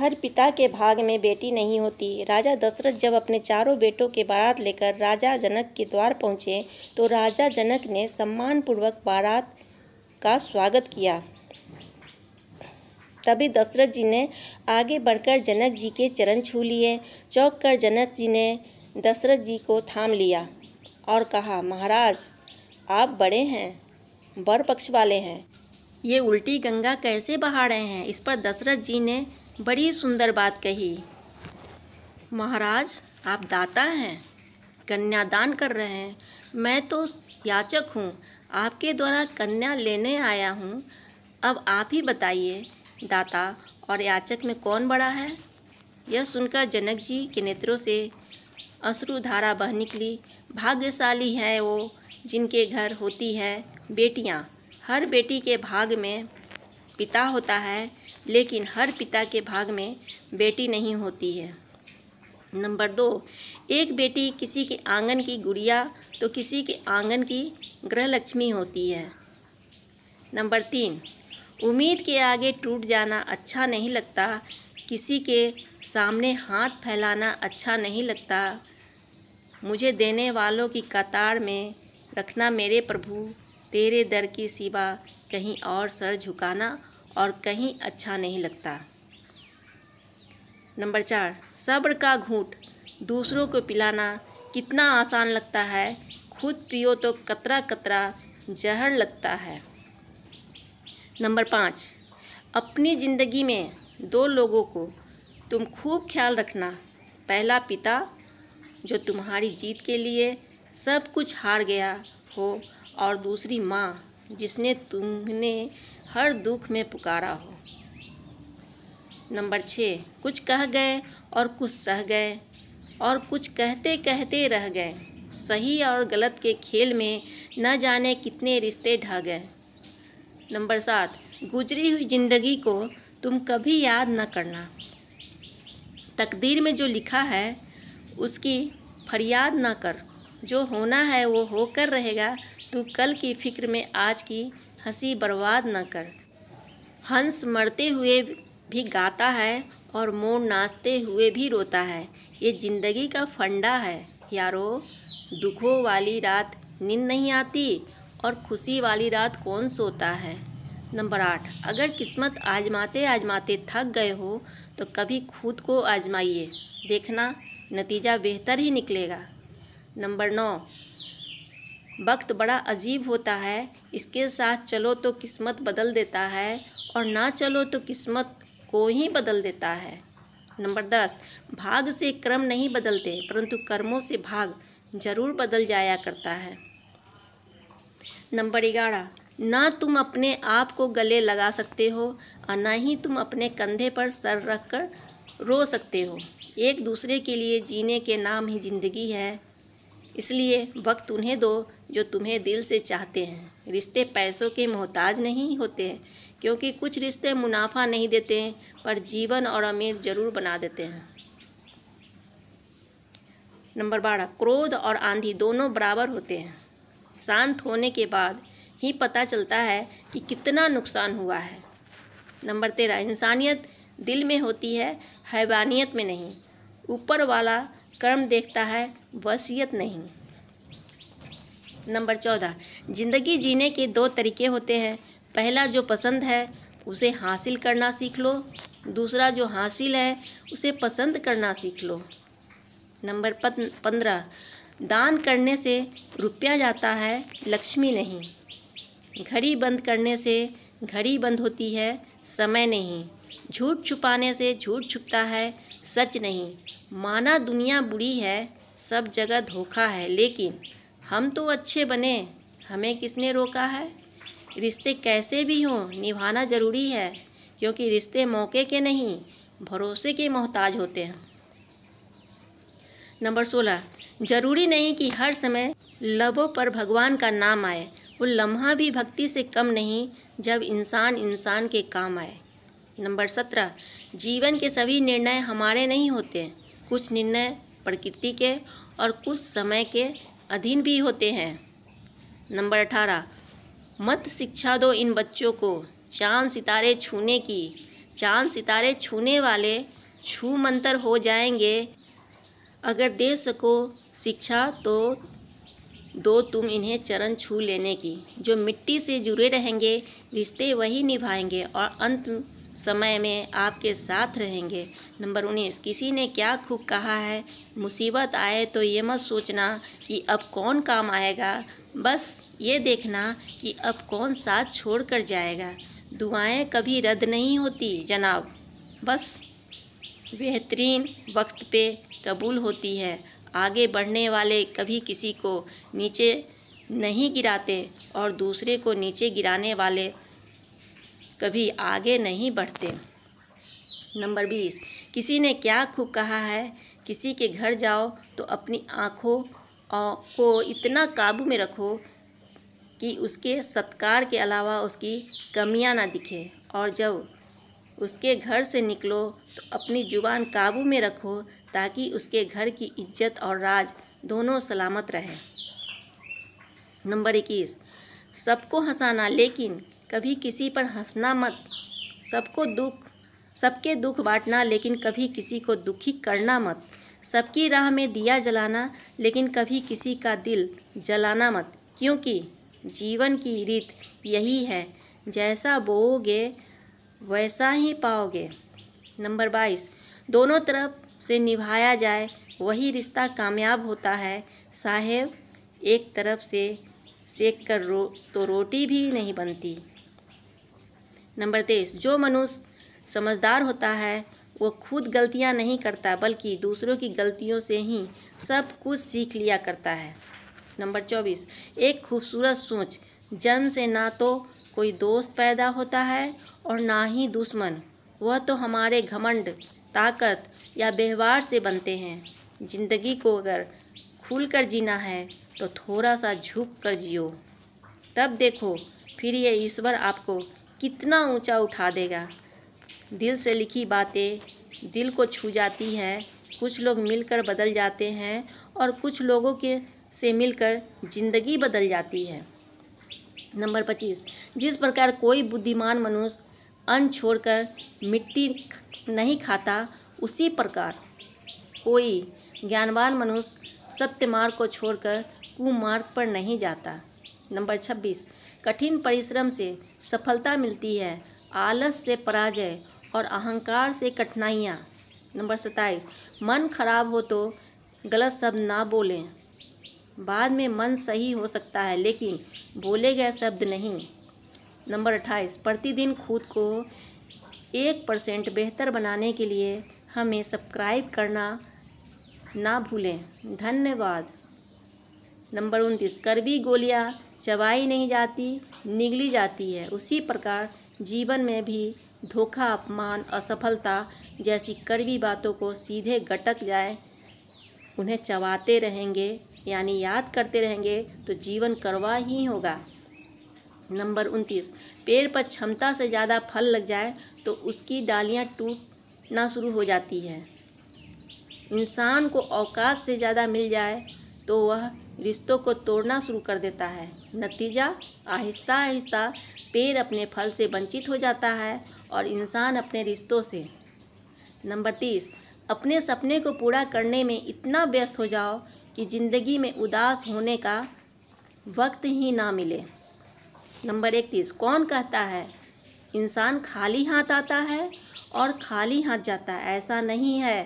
हर पिता के भाग में बेटी नहीं होती राजा दशरथ जब अपने चारों बेटों के बारात लेकर राजा जनक के द्वार पहुँचे तो राजा जनक ने सम्मानपूर्वक बारात का स्वागत किया तभी दशरथ जी ने आगे बढ़कर जनक जी के चरण छू लिए चौंक कर जनक जी ने दशरथ जी को थाम लिया और कहा महाराज आप बड़े हैं बर पक्ष वाले हैं ये उल्टी गंगा कैसे बहा रहे हैं इस पर दशरथ जी ने बड़ी सुंदर बात कही महाराज आप दाता हैं कन्यादान कर रहे हैं मैं तो याचक हूँ आपके द्वारा कन्या लेने आया हूँ अब आप ही बताइए दाता और याचक में कौन बड़ा है यह सुनकर जनक जी के नेत्रों से अश्रुधारा बह निकली भाग्यशाली हैं वो जिनके घर होती है बेटियाँ हर बेटी के भाग में पिता होता है लेकिन हर पिता के भाग में बेटी नहीं होती है नंबर दो एक बेटी किसी के आंगन की गुड़िया तो किसी के आंगन की ग्रह लक्ष्मी होती है नंबर तीन उम्मीद के आगे टूट जाना अच्छा नहीं लगता किसी के सामने हाथ फैलाना अच्छा नहीं लगता मुझे देने वालों की कतार में रखना मेरे प्रभु तेरे दर की सिवा कहीं और सर झुकाना और कहीं अच्छा नहीं लगता नंबर चार सब्र का घूट दूसरों को पिलाना कितना आसान लगता है खुद पियो तो कतरा कतरा जहर लगता है नंबर पाँच अपनी ज़िंदगी में दो लोगों को तुम खूब ख्याल रखना पहला पिता जो तुम्हारी जीत के लिए सब कुछ हार गया हो और दूसरी माँ जिसने तुमने हर दुख में पुकारा हो नंबर छः कुछ कह गए और कुछ सह गए और कुछ कहते कहते रह गए सही और गलत के खेल में न जाने कितने रिश्ते ढह गए नंबर सात गुजरी हुई ज़िंदगी को तुम कभी याद न करना तकदीर में जो लिखा है उसकी फरियाद ना कर जो होना है वो होकर रहेगा तू तो कल की फ़िक्र में आज की हंसी बर्बाद न कर हंस मरते हुए भी गाता है और मोर नाचते हुए भी रोता है ये ज़िंदगी का फंडा है यारो दुखों वाली रात नींद नहीं आती और खुशी वाली रात कौन सोता है नंबर आठ अगर किस्मत आजमाते आजमाते थक गए हो तो कभी खुद को आजमाइए देखना नतीजा बेहतर ही निकलेगा नंबर नौ वक्त बड़ा अजीब होता है इसके साथ चलो तो किस्मत बदल देता है और ना चलो तो किस्मत को ही बदल देता है नंबर दस भाग से क्रम नहीं बदलते परंतु कर्मों से भाग जरूर बदल जाया करता है नंबर ग्यारह ना तुम अपने आप को गले लगा सकते हो और ना ही तुम अपने कंधे पर सर रख कर रो सकते हो एक दूसरे के लिए जीने के नाम ही जिंदगी है इसलिए वक्त उन्हें दो जो तुम्हें दिल से चाहते हैं रिश्ते पैसों के मोहताज नहीं होते हैं क्योंकि कुछ रिश्ते मुनाफा नहीं देते हैं पर जीवन और अमीर जरूर बना देते हैं नंबर बारह क्रोध और आंधी दोनों बराबर होते हैं शांत होने के बाद ही पता चलता है कि कितना नुकसान हुआ है नंबर तेरह इंसानियत दिल में होती है हैवानियत में नहीं ऊपर वाला कर्म देखता है वसीयत नहीं नंबर चौदह ज़िंदगी जीने के दो तरीके होते हैं पहला जो पसंद है उसे हासिल करना सीख लो दूसरा जो हासिल है उसे पसंद करना सीख लो नंबर पंद्रह दान करने से रुपया जाता है लक्ष्मी नहीं घड़ी बंद करने से घड़ी बंद होती है समय नहीं झूठ छुपाने से झूठ छुपता है सच नहीं माना दुनिया बुरी है सब जगह धोखा है लेकिन हम तो अच्छे बने हमें किसने रोका है रिश्ते कैसे भी हों निभाना ज़रूरी है क्योंकि रिश्ते मौके के नहीं भरोसे के मोहताज होते हैं नंबर सोलह जरूरी नहीं कि हर समय लबों पर भगवान का नाम आए वो लम्हा भी भक्ति से कम नहीं जब इंसान इंसान के काम आए नंबर सत्रह जीवन के सभी निर्णय हमारे नहीं होते कुछ निर्णय प्रकृति के और कुछ समय के अधीन भी होते हैं नंबर अठारह मत शिक्षा दो इन बच्चों को चांद सितारे छूने की चांद सितारे छूने वाले छू मंतर हो जाएंगे अगर दे सको शिक्षा तो दो तुम इन्हें चरण छू लेने की जो मिट्टी से जुड़े रहेंगे रिश्ते वही निभाएंगे और अंत समय में आपके साथ रहेंगे नंबर उन्नीस किसी ने क्या खूब कहा है मुसीबत आए तो ये मत सोचना कि अब कौन काम आएगा बस ये देखना कि अब कौन साथ छोड़ कर जाएगा दुआएं कभी रद्द नहीं होती जनाब बस बेहतरीन वक्त पे कबूल होती है आगे बढ़ने वाले कभी किसी को नीचे नहीं गिराते और दूसरे को नीचे गिराने वाले कभी आगे नहीं बढ़ते नंबर बीस किसी ने क्या खूब कहा है किसी के घर जाओ तो अपनी आँखों को इतना काबू में रखो कि उसके सत्कार के अलावा उसकी कमियां ना दिखे और जब उसके घर से निकलो तो अपनी जुबान काबू में रखो ताकि उसके घर की इज्जत और राज दोनों सलामत रहे नंबर इक्कीस सबको हंसाना लेकिन कभी किसी पर हंसना मत सबको दुख सबके दुख बांटना लेकिन कभी किसी को दुखी करना मत सबकी राह में दिया जलाना लेकिन कभी किसी का दिल जलाना मत क्योंकि जीवन की रीत यही है जैसा बोओगे वैसा ही पाओगे नंबर बाईस दोनों तरफ से निभाया जाए वही रिश्ता कामयाब होता है साहेब एक तरफ से सेक कर रो तो रोटी भी नहीं बनती नंबर तेईस जो मनुष्य समझदार होता है वो खुद गलतियाँ नहीं करता बल्कि दूसरों की गलतियों से ही सब कुछ सीख लिया करता है नंबर चौबीस एक खूबसूरत सोच जन्म से ना तो कोई दोस्त पैदा होता है और ना ही दुश्मन वह तो हमारे घमंड ताकत या व्यवहार से बनते हैं जिंदगी को अगर खुल कर जीना है तो थोड़ा सा झुक कर जियो तब देखो फिर ये ईश्वर आपको कितना ऊंचा उठा देगा दिल से लिखी बातें दिल को छू जाती है कुछ लोग मिलकर बदल जाते हैं और कुछ लोगों के से मिलकर जिंदगी बदल जाती है नंबर पच्चीस जिस प्रकार कोई बुद्धिमान मनुष्य अन्न छोड़कर मिट्टी नहीं खाता उसी प्रकार कोई ज्ञानवान मनुष्य सत्य मार्ग को छोड़कर कुमार्ग पर नहीं जाता नंबर छब्बीस कठिन परिश्रम से सफलता मिलती है आलस से पराजय और अहंकार से कठिनाइयाँ नंबर सत्ताईस मन खराब हो तो गलत शब्द ना बोलें बाद में मन सही हो सकता है लेकिन बोले गए शब्द नहीं नंबर अट्ठाईस प्रतिदिन खुद को एक परसेंट बेहतर बनाने के लिए हमें सब्सक्राइब करना ना भूलें धन्यवाद नंबर उनतीस कर्वी गोलियाँ चबाई नहीं जाती निगली जाती है उसी प्रकार जीवन में भी धोखा अपमान असफलता जैसी कड़वी बातों को सीधे गटक जाए उन्हें चबाते रहेंगे यानी याद करते रहेंगे तो जीवन करवा ही होगा नंबर उनतीस पेड़ पर क्षमता से ज़्यादा फल लग जाए तो उसकी डालियाँ टूटना शुरू हो जाती है इंसान को अवकाश से ज़्यादा मिल जाए तो वह रिश्तों को तोड़ना शुरू कर देता है नतीजा आहिस्ता आहिस्ता पेड़ अपने फल से वंचित हो जाता है और इंसान अपने रिश्तों से नंबर तीस अपने सपने को पूरा करने में इतना व्यस्त हो जाओ कि ज़िंदगी में उदास होने का वक्त ही ना मिले नंबर इकतीस कौन कहता है इंसान खाली हाथ आता है और खाली हाथ जाता है ऐसा नहीं है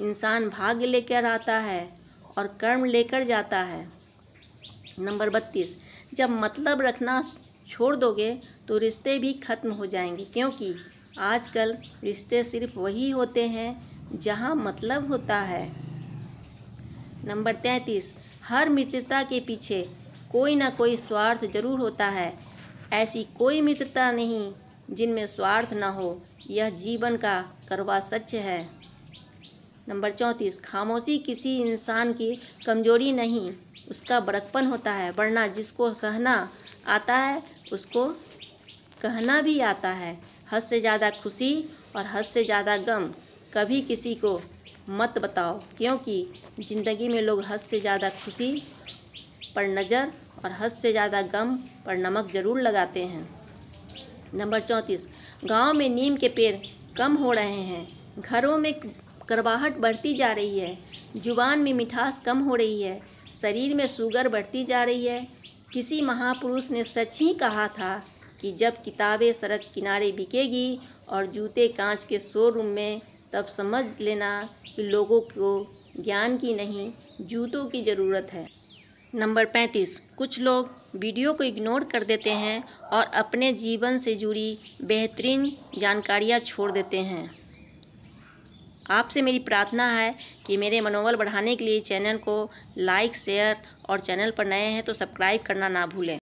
इंसान भाग्य लेकर आता है और कर्म लेकर जाता है नंबर बत्तीस जब मतलब रखना छोड़ दोगे तो रिश्ते भी खत्म हो जाएंगे क्योंकि आजकल रिश्ते सिर्फ वही होते हैं जहाँ मतलब होता है नंबर तैंतीस हर मित्रता के पीछे कोई ना कोई स्वार्थ जरूर होता है ऐसी कोई मित्रता नहीं जिनमें स्वार्थ ना हो यह जीवन का करवा सच है नंबर चौंतीस खामोशी किसी इंसान की कमजोरी नहीं उसका बड़कपन होता है वरना जिसको सहना आता है उसको कहना भी आता है हद से ज़्यादा खुशी और हद से ज़्यादा गम कभी किसी को मत बताओ क्योंकि ज़िंदगी में लोग हद से ज़्यादा खुशी पर नज़र और हद से ज़्यादा गम पर नमक ज़रूर लगाते हैं नंबर चौंतीस गांव में नीम के पेड़ कम हो रहे हैं घरों में करवाहट बढ़ती जा रही है जुबान में मिठास कम हो रही है शरीर में शुगर बढ़ती जा रही है किसी महापुरुष ने सच ही कहा था कि जब किताबें सड़क किनारे बिकेगी और जूते कांच के शोरूम में तब समझ लेना कि लोगों को ज्ञान की नहीं जूतों की ज़रूरत है नंबर पैंतीस कुछ लोग वीडियो को इग्नोर कर देते हैं और अपने जीवन से जुड़ी बेहतरीन जानकारियाँ छोड़ देते हैं आपसे मेरी प्रार्थना है कि मेरे मनोबल बढ़ाने के लिए चैनल को लाइक शेयर और चैनल पर नए हैं तो सब्सक्राइब करना ना भूलें